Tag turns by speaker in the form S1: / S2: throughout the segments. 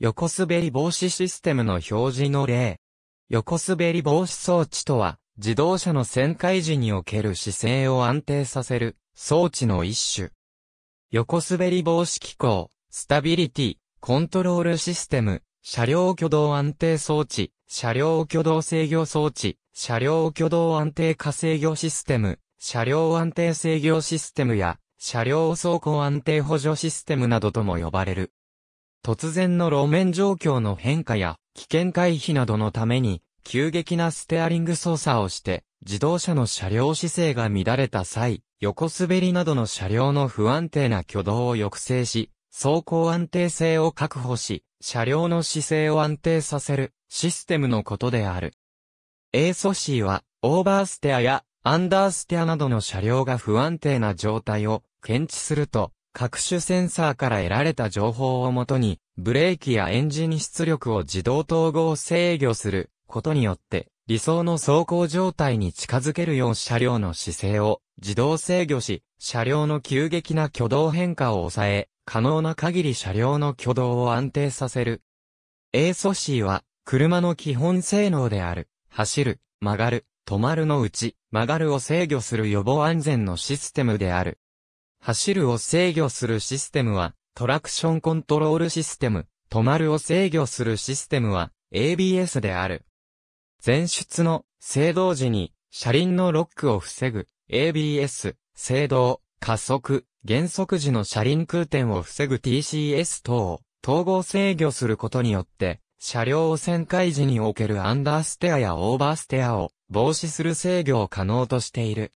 S1: 横滑り防止システムの表示の例。横滑り防止装置とは、自動車の旋回時における姿勢を安定させる装置の一種。横滑り防止機構、スタビリティ、コントロールシステム、車両挙動安定装置、車両挙動制御装置、車両挙動安定化制御システム、車両安定制御システムや、車両走行安定補助システムなどとも呼ばれる。突然の路面状況の変化や危険回避などのために急激なステアリング操作をして自動車の車両姿勢が乱れた際、横滑りなどの車両の不安定な挙動を抑制し、走行安定性を確保し、車両の姿勢を安定させるシステムのことである。A 素 C は、オーバーステアやアンダーステアなどの車両が不安定な状態を検知すると、各種センサーから得られた情報をもとに、ブレーキやエンジン出力を自動統合制御することによって、理想の走行状態に近づけるよう車両の姿勢を自動制御し、車両の急激な挙動変化を抑え、可能な限り車両の挙動を安定させる。A 素 C は、車の基本性能である、走る、曲がる、止まるのうち、曲がるを制御する予防安全のシステムである。走るを制御するシステムは、トラクションコントロールシステム、止まるを制御するシステムは、ABS である。前出の、制動時に、車輪のロックを防ぐ、ABS、制動、加速、減速時の車輪空転を防ぐ TCS 等を統合制御することによって、車両を旋回時におけるアンダーステアやオーバーステアを防止する制御を可能としている。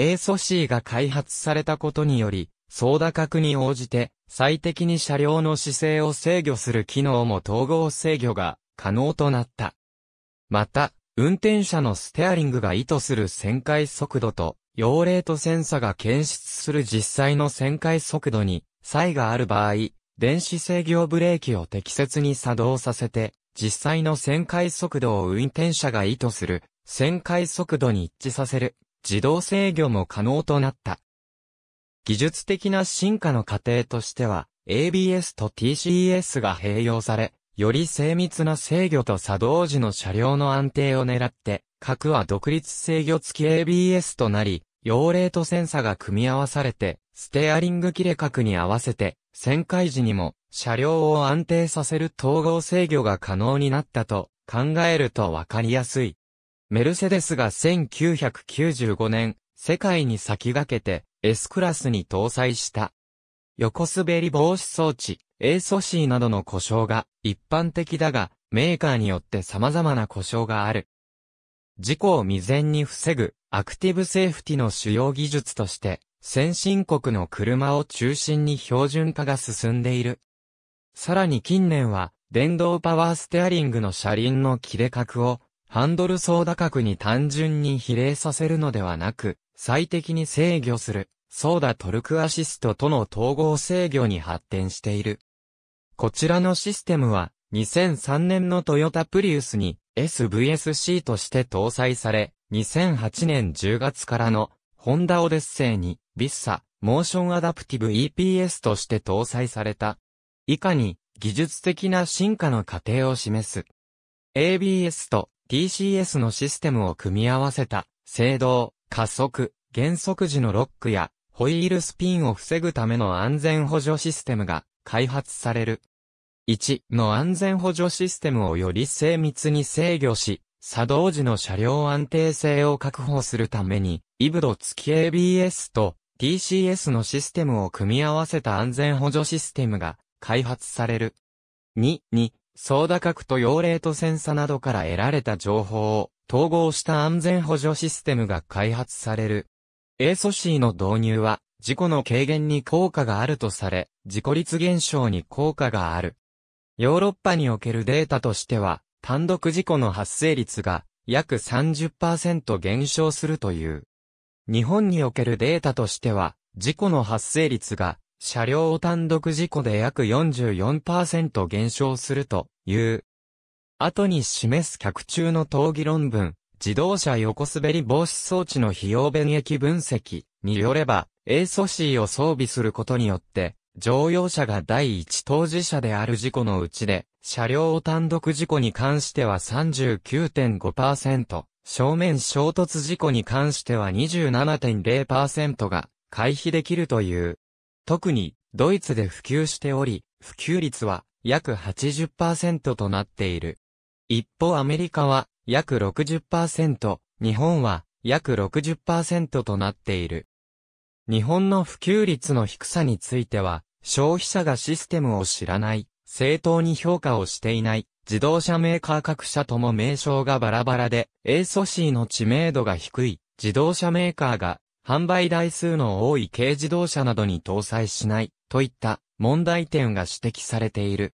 S1: A 素 C が開発されたことにより、操舵角に応じて最適に車両の姿勢を制御する機能も統合制御が可能となった。また、運転者のステアリングが意図する旋回速度と、用例とセンサが検出する実際の旋回速度に差異がある場合、電子制御ブレーキを適切に作動させて、実際の旋回速度を運転者が意図する旋回速度に一致させる自動制御も可能となった。技術的な進化の過程としては、ABS と TCS が併用され、より精密な制御と作動時の車両の安定を狙って、核は独立制御付き ABS となり、用例とセンサが組み合わされて、ステアリング切れ角に合わせて、旋回時にも、車両を安定させる統合制御が可能になったと考えるとわかりやすい。メルセデスが1995年、世界に先駆けて S クラスに搭載した。横滑り防止装置、A 素 C などの故障が一般的だが、メーカーによって様々な故障がある。事故を未然に防ぐ、アクティブセーフティの主要技術として、先進国の車を中心に標準化が進んでいる。さらに近年は、電動パワーステアリングの車輪の切れ角をハンドル操打角に単純に比例させるのではなく、最適に制御する、ソーダトルクアシストとの統合制御に発展している。こちらのシステムは、2003年のトヨタプリウスに SVSC として搭載され、2008年10月からのホンダオデッセイにビッサモーションアダプティブ EPS として搭載された。以下に技術的な進化の過程を示す。ABS と TCS のシステムを組み合わせた、制動、加速、減速時のロックや、ホイールスピンを防ぐための安全補助システムが開発される。1の安全補助システムをより精密に制御し、作動時の車両安定性を確保するために、イブド付き ABS と TCS のシステムを組み合わせた安全補助システムが開発される。2、に、相打核と用例とセンサなどから得られた情報を統合した安全補助システムが開発される。A 素 C の導入は事故の軽減に効果があるとされ、事故率減少に効果がある。ヨーロッパにおけるデータとしては、単独事故の発生率が約30%減少するという。日本におけるデータとしては、事故の発生率が車両単独事故で約44%減少するという。後に示す客中の討議論文、自動車横滑り防止装置の費用便益分析によれば、A 素 C を装備することによって、乗用車が第一当事者である事故のうちで、車両を単独事故に関しては39.5%、正面衝突事故に関しては27.0%が回避できるという。特にドイツで普及しており、普及率は約80%となっている。一方アメリカは約60%、日本は約60%となっている。日本の普及率の低さについては、消費者がシステムを知らない、正当に評価をしていない、自動車メーカー各社とも名称がバラバラで、A ソシーの知名度が低い、自動車メーカーが販売台数の多い軽自動車などに搭載しない、といった問題点が指摘されている。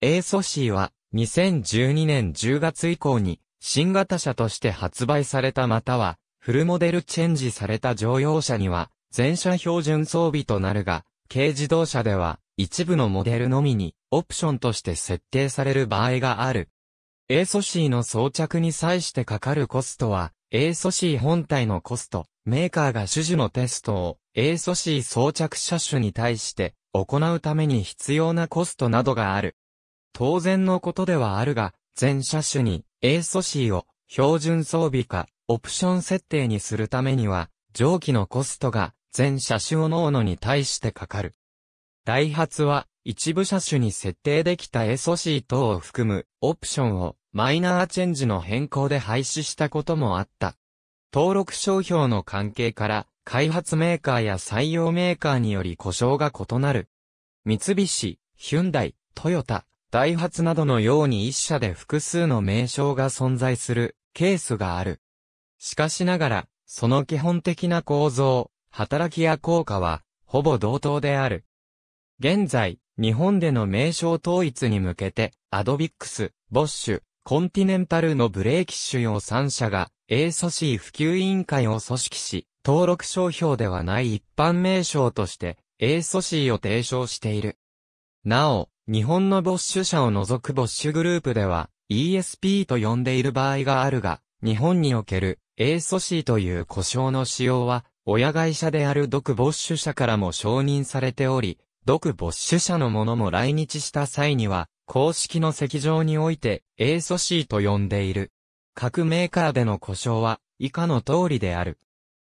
S1: A ソシーは、2012年10月以降に、新型車として発売されたまたは、フルモデルチェンジされた乗用車には、全車標準装備となるが、軽自動車では、一部のモデルのみに、オプションとして設定される場合がある。A ソシーの装着に際してかかるコストは、A ソシー本体のコスト、メーカーが種々のテストを A 素 C 装着車種に対して行うために必要なコストなどがある。当然のことではあるが、全車種に A 素 C を標準装備かオプション設定にするためには上記のコストが全車種をのおのに対してかかる。ダイハツは一部車種に設定できた A 素 C 等を含むオプションをマイナーチェンジの変更で廃止したこともあった。登録商標の関係から、開発メーカーや採用メーカーにより故障が異なる。三菱、ヒュンダイ、トヨタ、ダイハツなどのように一社で複数の名称が存在するケースがある。しかしながら、その基本的な構造、働きや効果は、ほぼ同等である。現在、日本での名称統一に向けて、アドビックス、ボッシュ、コンティネンタルのブレーキッシュ用3社が A 組織普及委員会を組織し、登録商標ではない一般名称として、A 組織を提唱している。なお、日本のボッシュ社を除くボッシュグループでは、ESP と呼んでいる場合があるが、日本における A 組織という呼称の使用は、親会社である独ボッシュ社からも承認されており、独ボッシュ社のものも来日した際には、公式の席上において A 組織と呼んでいる。各メーカーでの故障は以下の通りである。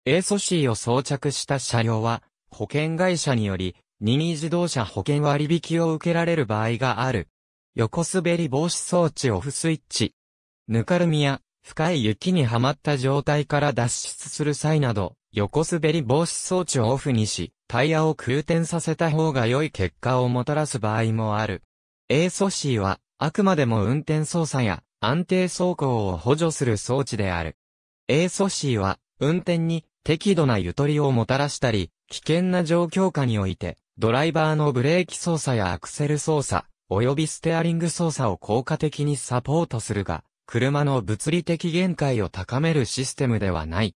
S1: A 素 C を装着した車両は、保険会社により、任意自動車保険割引を受けられる場合がある。横滑り防止装置オフスイッチ。ぬかるみや深い雪にはまった状態から脱出する際など、横滑り防止装置をオフにし、タイヤを空転させた方が良い結果をもたらす場合もある。A 素 C は、あくまでも運転操作や安定走行を補助する装置である。A 素 C は、運転に適度なゆとりをもたらしたり、危険な状況下において、ドライバーのブレーキ操作やアクセル操作、及びステアリング操作を効果的にサポートするが、車の物理的限界を高めるシステムではない。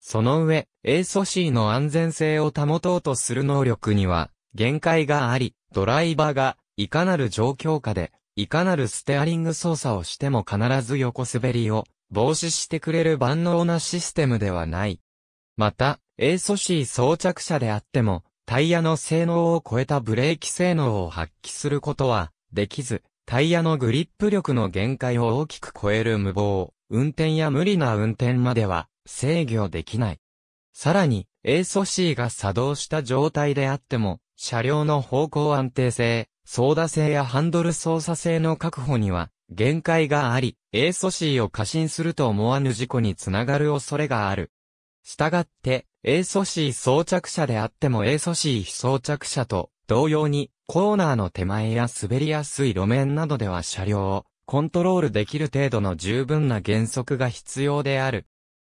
S1: その上、A 素 C の安全性を保とうとする能力には、限界があり、ドライバーが、いかなる状況下で、いかなるステアリング操作をしても必ず横滑りを防止してくれる万能なシステムではない。また、A 素 C 装着車であっても、タイヤの性能を超えたブレーキ性能を発揮することはできず、タイヤのグリップ力の限界を大きく超える無謀、運転や無理な運転までは制御できない。さらに、A 素 C が作動した状態であっても、車両の方向安定性、操舵性やハンドル操作性の確保には限界があり、A 素ーを過信すると思わぬ事故につながる恐れがある。したがって、A 素ー装着者であっても A 素 C 非装着者と同様に、コーナーの手前や滑りやすい路面などでは車両をコントロールできる程度の十分な減速が必要である。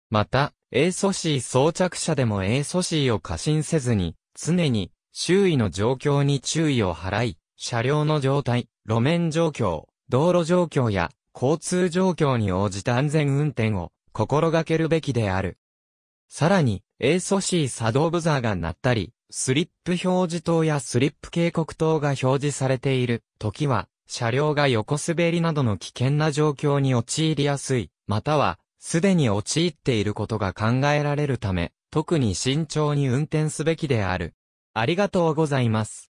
S1: また、A 素ー装着者でも A 素ーを過信せずに、常に周囲の状況に注意を払い、車両の状態、路面状況、道路状況や交通状況に応じた安全運転を心がけるべきである。さらに、A 素 C 作動ブザーが鳴ったり、スリップ表示灯やスリップ警告灯が表示されている時は、車両が横滑りなどの危険な状況に陥りやすい、または、すでに陥っていることが考えられるため、特に慎重に運転すべきである。ありがとうございます。